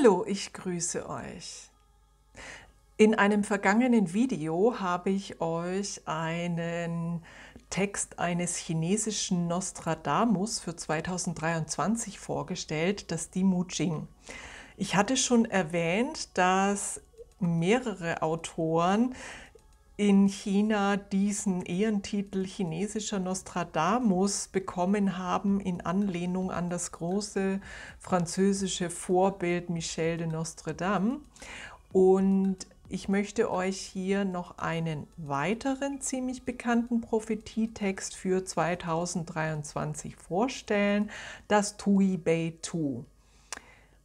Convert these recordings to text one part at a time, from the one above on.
Hallo, ich grüße euch. In einem vergangenen Video habe ich euch einen Text eines chinesischen Nostradamus für 2023 vorgestellt, das Dimu Jing. Ich hatte schon erwähnt, dass mehrere Autoren in China diesen Ehrentitel chinesischer Nostradamus bekommen haben in Anlehnung an das große französische Vorbild Michel de Nostredame. Und ich möchte euch hier noch einen weiteren ziemlich bekannten Prophetietext für 2023 vorstellen, das Tui Bei Tu.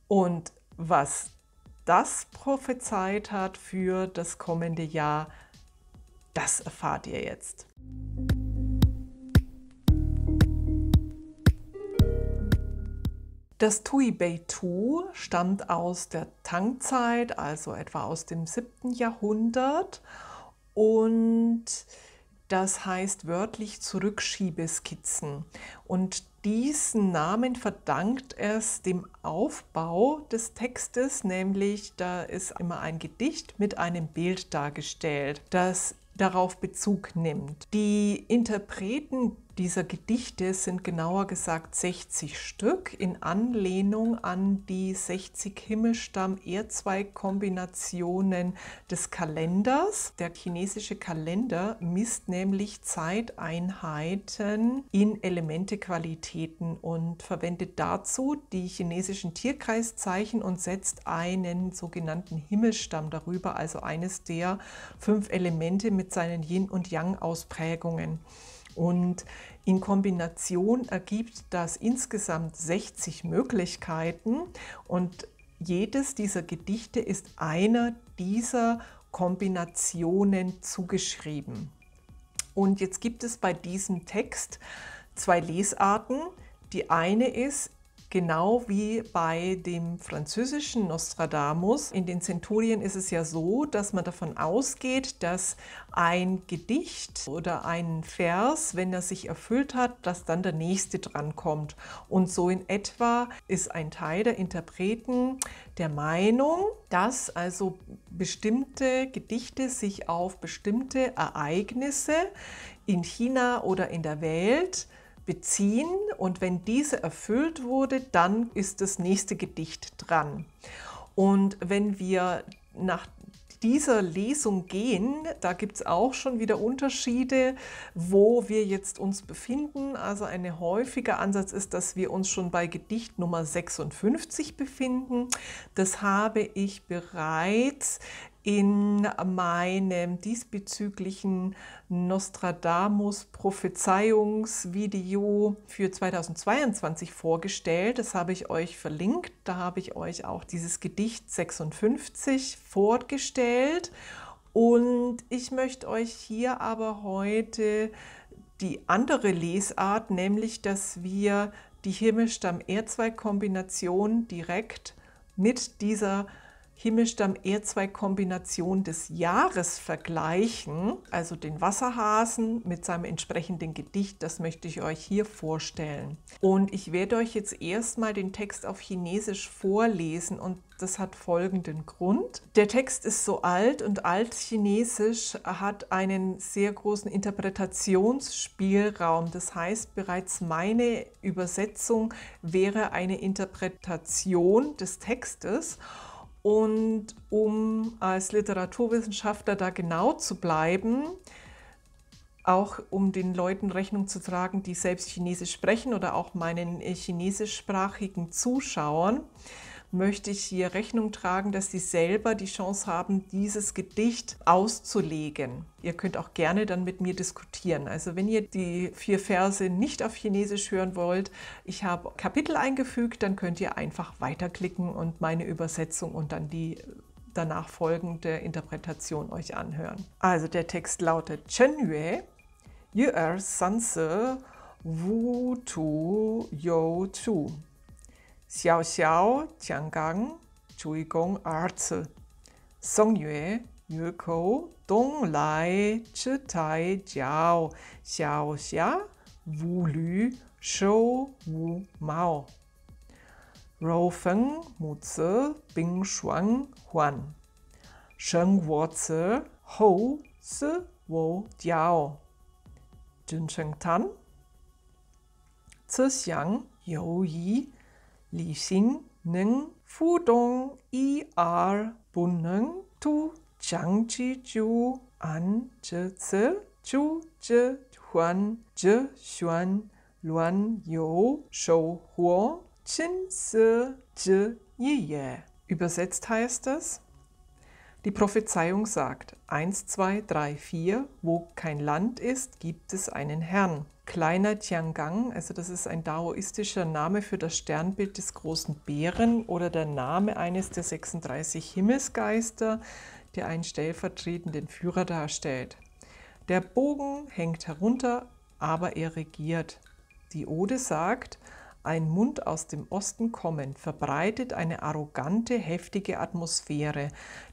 Und was das prophezeit hat für das kommende Jahr, das erfahrt ihr jetzt. Das Tui Bei Tu stammt aus der Tangzeit, also etwa aus dem 7. Jahrhundert und das heißt wörtlich Zurückschiebeskizzen. Und diesen Namen verdankt es dem Aufbau des Textes, nämlich da ist immer ein Gedicht mit einem Bild dargestellt. Das darauf Bezug nimmt. Die Interpreten dieser Gedichte sind genauer gesagt 60 Stück in Anlehnung an die 60 Himmelstamm-Erzweig-Kombinationen des Kalenders. Der chinesische Kalender misst nämlich Zeiteinheiten in Elementequalitäten und verwendet dazu die chinesischen Tierkreiszeichen und setzt einen sogenannten Himmelstamm darüber, also eines der fünf Elemente mit seinen Yin- und Yang-Ausprägungen. Und in Kombination ergibt das insgesamt 60 Möglichkeiten und jedes dieser Gedichte ist einer dieser Kombinationen zugeschrieben. Und jetzt gibt es bei diesem Text zwei Lesarten. Die eine ist, Genau wie bei dem französischen Nostradamus. In den Zenturien ist es ja so, dass man davon ausgeht, dass ein Gedicht oder ein Vers, wenn er sich erfüllt hat, dass dann der nächste drankommt. Und so in etwa ist ein Teil der Interpreten der Meinung, dass also bestimmte Gedichte sich auf bestimmte Ereignisse in China oder in der Welt beziehen und wenn diese erfüllt wurde, dann ist das nächste Gedicht dran. Und wenn wir nach dieser Lesung gehen, da gibt es auch schon wieder Unterschiede, wo wir jetzt uns befinden. Also ein häufiger Ansatz ist, dass wir uns schon bei Gedicht Nummer 56 befinden. Das habe ich bereits in meinem diesbezüglichen Nostradamus-Prophezeiungsvideo für 2022 vorgestellt. Das habe ich euch verlinkt. Da habe ich euch auch dieses Gedicht 56 vorgestellt. Und ich möchte euch hier aber heute die andere Lesart, nämlich dass wir die Himmelstamm-Erzweig-Kombination direkt mit dieser Himmelstamm-R2-Kombination des Jahres vergleichen, also den Wasserhasen mit seinem entsprechenden Gedicht. Das möchte ich euch hier vorstellen. Und ich werde euch jetzt erstmal den Text auf Chinesisch vorlesen und das hat folgenden Grund. Der Text ist so alt und altchinesisch hat einen sehr großen Interpretationsspielraum. Das heißt, bereits meine Übersetzung wäre eine Interpretation des Textes. Und um als Literaturwissenschaftler da genau zu bleiben, auch um den Leuten Rechnung zu tragen, die selbst Chinesisch sprechen oder auch meinen äh, chinesischsprachigen Zuschauern, möchte ich hier Rechnung tragen, dass Sie selber die Chance haben, dieses Gedicht auszulegen. Ihr könnt auch gerne dann mit mir diskutieren. Also wenn ihr die vier Verse nicht auf Chinesisch hören wollt, ich habe Kapitel eingefügt, dann könnt ihr einfach weiterklicken und meine Übersetzung und dann die danach folgende Interpretation euch anhören. Also der Text lautet Chen Yue, Yue Er San Se, Wu Tu You Chu. 小萧讲，港，一躬而辞。送月月口东来，吃待交小萧，无驴收无毛。肉峰木子冰霜欢，生我子猴子无雕。君臣叹，此乡有 Li Xing Neng Fu Dong I R Bu Neng Tu Chang Chi Chu An Zhe Zi Chu Zhe Huan Zhe Xuan Luan You Shou Huo Qin Se Zhe Yi Ye. Übersetzt heißt es, die Prophezeiung sagt, 1, 2, 3, 4, wo kein Land ist, gibt es einen Herrn kleiner Tiangang, also das ist ein daoistischer Name für das Sternbild des großen Bären oder der Name eines der 36 Himmelsgeister, der einen stellvertretenden Führer darstellt. Der Bogen hängt herunter, aber er regiert. Die Ode sagt, ein Mund aus dem Osten kommend, verbreitet eine arrogante, heftige Atmosphäre.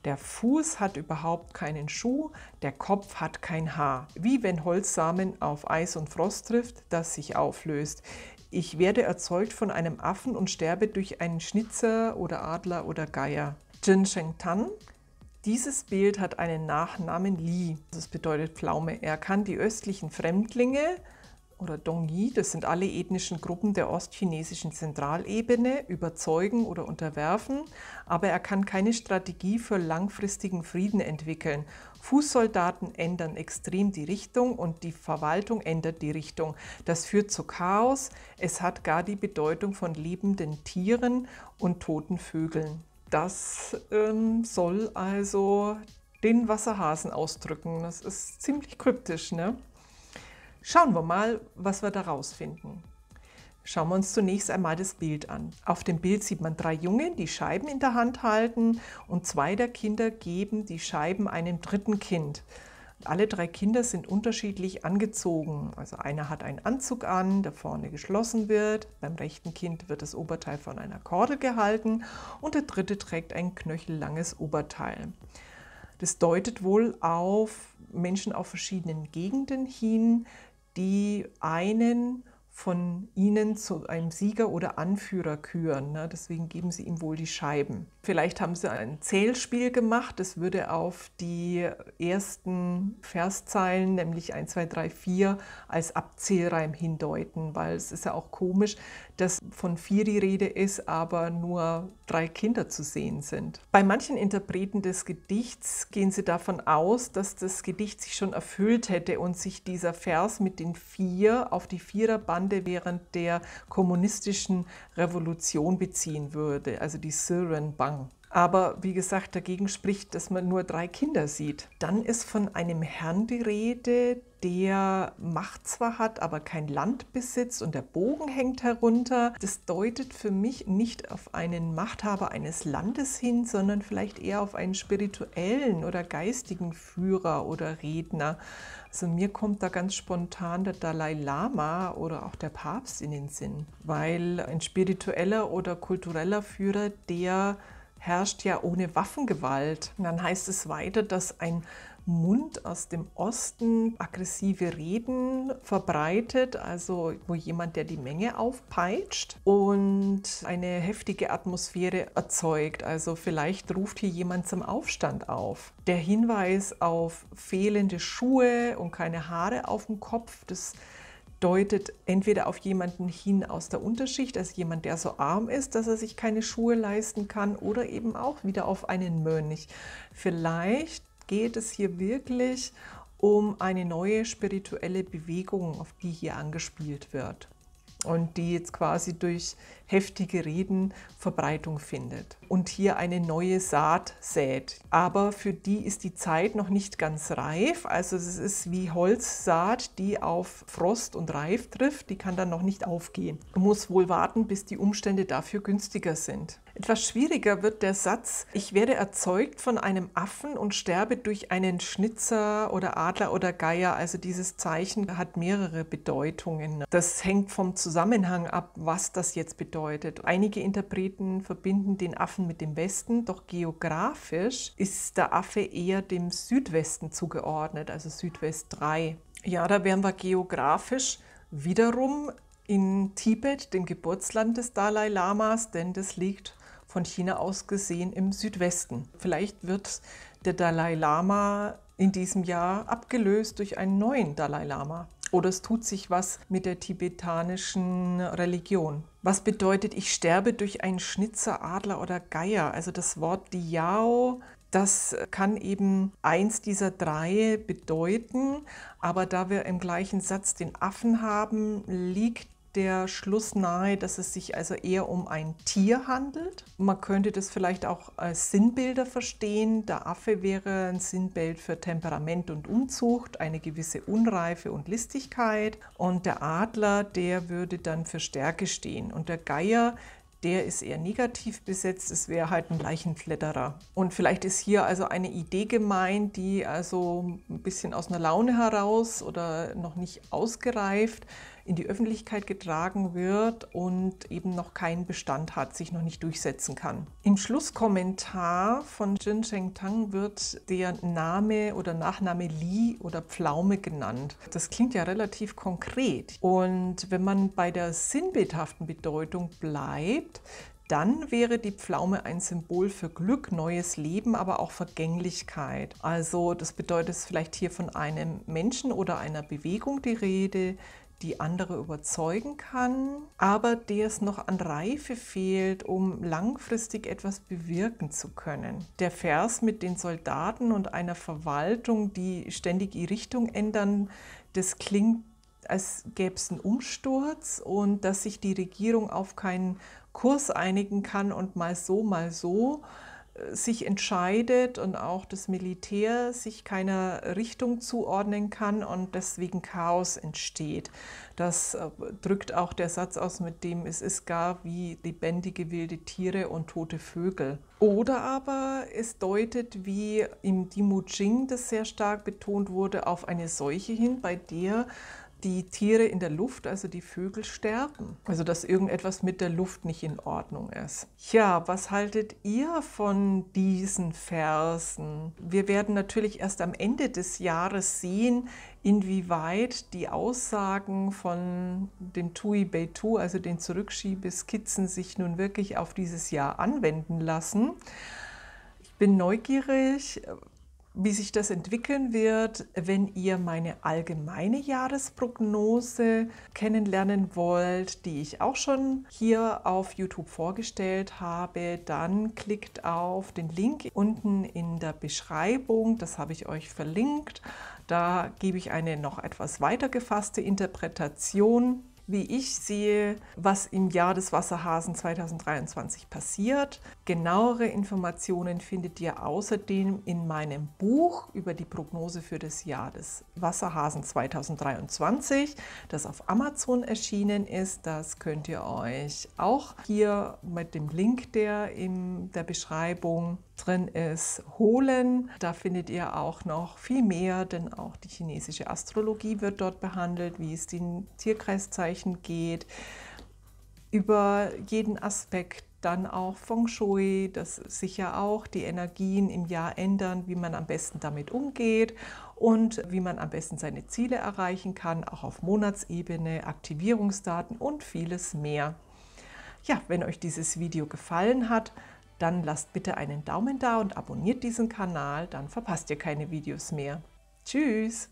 Der Fuß hat überhaupt keinen Schuh, der Kopf hat kein Haar. Wie wenn Holzsamen auf Eis und Frost trifft, das sich auflöst. Ich werde erzeugt von einem Affen und sterbe durch einen Schnitzer oder Adler oder Geier. Jin Sheng Tan dieses Bild hat einen Nachnamen Li, das bedeutet Pflaume. Er kann die östlichen Fremdlinge oder Dongyi, das sind alle ethnischen Gruppen der ostchinesischen Zentralebene, überzeugen oder unterwerfen, aber er kann keine Strategie für langfristigen Frieden entwickeln. Fußsoldaten ändern extrem die Richtung und die Verwaltung ändert die Richtung. Das führt zu Chaos, es hat gar die Bedeutung von lebenden Tieren und toten Vögeln. Das ähm, soll also den Wasserhasen ausdrücken. Das ist ziemlich kryptisch, ne? Schauen wir mal, was wir daraus finden. Schauen wir uns zunächst einmal das Bild an. Auf dem Bild sieht man drei Jungen, die Scheiben in der Hand halten und zwei der Kinder geben die Scheiben einem dritten Kind. Alle drei Kinder sind unterschiedlich angezogen. Also einer hat einen Anzug an, der vorne geschlossen wird. Beim rechten Kind wird das Oberteil von einer Kordel gehalten und der dritte trägt ein knöchellanges Oberteil. Das deutet wohl auf Menschen auf verschiedenen Gegenden hin, die einen von ihnen zu einem Sieger oder Anführer küren. Ne? Deswegen geben sie ihm wohl die Scheiben. Vielleicht haben sie ein Zählspiel gemacht. Das würde auf die ersten Verszeilen, nämlich 1, 2, 3, 4, als Abzählreim hindeuten, weil es ist ja auch komisch, dass von vier die Rede ist, aber nur drei Kinder zu sehen sind. Bei manchen Interpreten des Gedichts gehen sie davon aus, dass das Gedicht sich schon erfüllt hätte und sich dieser Vers mit den vier auf die Viererband Lande während der kommunistischen Revolution beziehen würde, also die Siren Bank. Aber wie gesagt, dagegen spricht, dass man nur drei Kinder sieht. Dann ist von einem Herrn die Rede, der Macht zwar hat, aber kein Land besitzt und der Bogen hängt herunter. Das deutet für mich nicht auf einen Machthaber eines Landes hin, sondern vielleicht eher auf einen spirituellen oder geistigen Führer oder Redner. Also mir kommt da ganz spontan der Dalai Lama oder auch der Papst in den Sinn, weil ein spiritueller oder kultureller Führer, der herrscht ja ohne Waffengewalt. Und dann heißt es weiter, dass ein Mund aus dem Osten aggressive Reden verbreitet, also wo jemand, der die Menge aufpeitscht und eine heftige Atmosphäre erzeugt. Also vielleicht ruft hier jemand zum Aufstand auf. Der Hinweis auf fehlende Schuhe und keine Haare auf dem Kopf, das deutet entweder auf jemanden hin aus der Unterschicht, also jemand, der so arm ist, dass er sich keine Schuhe leisten kann, oder eben auch wieder auf einen Mönch. Vielleicht geht es hier wirklich um eine neue spirituelle Bewegung, auf die hier angespielt wird und die jetzt quasi durch heftige Reden Verbreitung findet und hier eine neue Saat sät. Aber für die ist die Zeit noch nicht ganz reif. Also es ist wie Holzsaat, die auf Frost und Reif trifft. Die kann dann noch nicht aufgehen. Man muss wohl warten, bis die Umstände dafür günstiger sind. Etwas schwieriger wird der Satz, ich werde erzeugt von einem Affen und sterbe durch einen Schnitzer oder Adler oder Geier. Also dieses Zeichen hat mehrere Bedeutungen. Das hängt vom Zusammenhang ab, was das jetzt bedeutet. Einige Interpreten verbinden den Affen mit dem Westen, doch geografisch ist der Affe eher dem Südwesten zugeordnet, also Südwest 3. Ja, da wären wir geografisch wiederum in Tibet, dem Geburtsland des Dalai Lamas, denn das liegt von China aus gesehen im Südwesten. Vielleicht wird der Dalai Lama in diesem Jahr abgelöst durch einen neuen Dalai Lama. Oder es tut sich was mit der tibetanischen Religion. Was bedeutet, ich sterbe durch einen Schnitzer, Adler oder Geier? Also das Wort Diao, das kann eben eins dieser drei bedeuten. Aber da wir im gleichen Satz den Affen haben, liegt der Schluss nahe, dass es sich also eher um ein Tier handelt. Man könnte das vielleicht auch als Sinnbilder verstehen. Der Affe wäre ein Sinnbild für Temperament und Unzucht, eine gewisse Unreife und Listigkeit. Und der Adler, der würde dann für Stärke stehen. Und der Geier, der ist eher negativ besetzt, es wäre halt ein Leichenfletterer. Und vielleicht ist hier also eine Idee gemeint, die also ein bisschen aus einer Laune heraus oder noch nicht ausgereift in die Öffentlichkeit getragen wird und eben noch keinen Bestand hat, sich noch nicht durchsetzen kann. Im Schlusskommentar von Jin Cheng Tang wird der Name oder Nachname Li oder Pflaume genannt. Das klingt ja relativ konkret. Und wenn man bei der sinnbildhaften Bedeutung bleibt, dann wäre die Pflaume ein Symbol für Glück, neues Leben, aber auch Vergänglichkeit. Also das bedeutet vielleicht hier von einem Menschen oder einer Bewegung die Rede, die andere überzeugen kann, aber der es noch an Reife fehlt, um langfristig etwas bewirken zu können. Der Vers mit den Soldaten und einer Verwaltung, die ständig die Richtung ändern, das klingt, als gäbe es einen Umsturz und dass sich die Regierung auf keinen Kurs einigen kann und mal so, mal so sich entscheidet und auch das Militär sich keiner Richtung zuordnen kann und deswegen Chaos entsteht. Das äh, drückt auch der Satz aus, mit dem es ist gar wie lebendige wilde Tiere und tote Vögel. Oder aber es deutet, wie im Dimu Jing das sehr stark betont wurde, auf eine Seuche hin, bei der die Tiere in der Luft, also die Vögel, sterben. Also dass irgendetwas mit der Luft nicht in Ordnung ist. Tja, was haltet ihr von diesen Versen? Wir werden natürlich erst am Ende des Jahres sehen, inwieweit die Aussagen von dem Tui Beitu, also den Zurückschiebeskizzen, sich nun wirklich auf dieses Jahr anwenden lassen. Ich bin neugierig, wie sich das entwickeln wird. Wenn ihr meine allgemeine Jahresprognose kennenlernen wollt, die ich auch schon hier auf YouTube vorgestellt habe, dann klickt auf den Link unten in der Beschreibung. Das habe ich euch verlinkt. Da gebe ich eine noch etwas weiter gefasste Interpretation wie ich sehe, was im Jahr des Wasserhasen 2023 passiert. Genauere Informationen findet ihr außerdem in meinem Buch über die Prognose für das Jahr des Wasserhasen 2023, das auf Amazon erschienen ist. Das könnt ihr euch auch hier mit dem Link, der in der Beschreibung drin ist, holen. Da findet ihr auch noch viel mehr, denn auch die chinesische Astrologie wird dort behandelt, wie es den Tierkreiszeichen geht, über jeden Aspekt. Dann auch Feng Shui, dass sich ja auch die Energien im Jahr ändern, wie man am besten damit umgeht und wie man am besten seine Ziele erreichen kann, auch auf Monatsebene, Aktivierungsdaten und vieles mehr. Ja, wenn euch dieses Video gefallen hat, dann lasst bitte einen Daumen da und abonniert diesen Kanal, dann verpasst ihr keine Videos mehr. Tschüss!